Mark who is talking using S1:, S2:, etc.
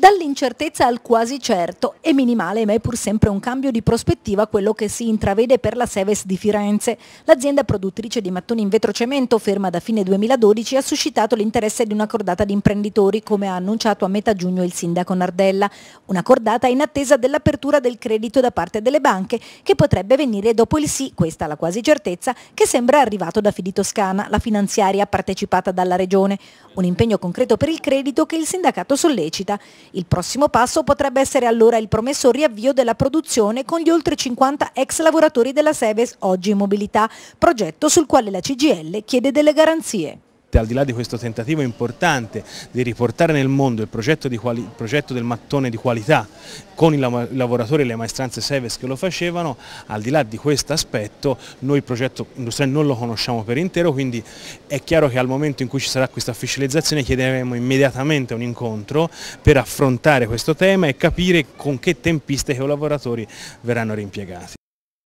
S1: Dall'incertezza al quasi certo è minimale ma è pur sempre un cambio di prospettiva quello che si intravede per la Seves di Firenze. L'azienda produttrice di mattoni in vetrocemento, ferma da fine 2012, ha suscitato l'interesse di una cordata di imprenditori, come ha annunciato a metà giugno il sindaco Nardella. Una cordata in attesa dell'apertura del credito da parte delle banche, che potrebbe venire dopo il sì, questa la quasi certezza, che sembra arrivato da Fidi Toscana, la finanziaria partecipata dalla Regione. Un impegno concreto per il credito che il sindacato sollecita. Il prossimo passo potrebbe essere allora il promesso riavvio della produzione con gli oltre 50 ex lavoratori della Seves oggi in mobilità, progetto sul quale la CGL chiede delle garanzie
S2: al di là di questo tentativo importante di riportare nel mondo il progetto, quali, il progetto del mattone di qualità con i lavoratori e le maestranze Seves che lo facevano, al di là di questo aspetto noi il progetto industriale non lo conosciamo per intero, quindi è chiaro che al momento in cui ci sarà questa ufficializzazione chiederemo immediatamente un incontro per affrontare questo tema e capire con che tempiste che i lavoratori verranno rimpiegati.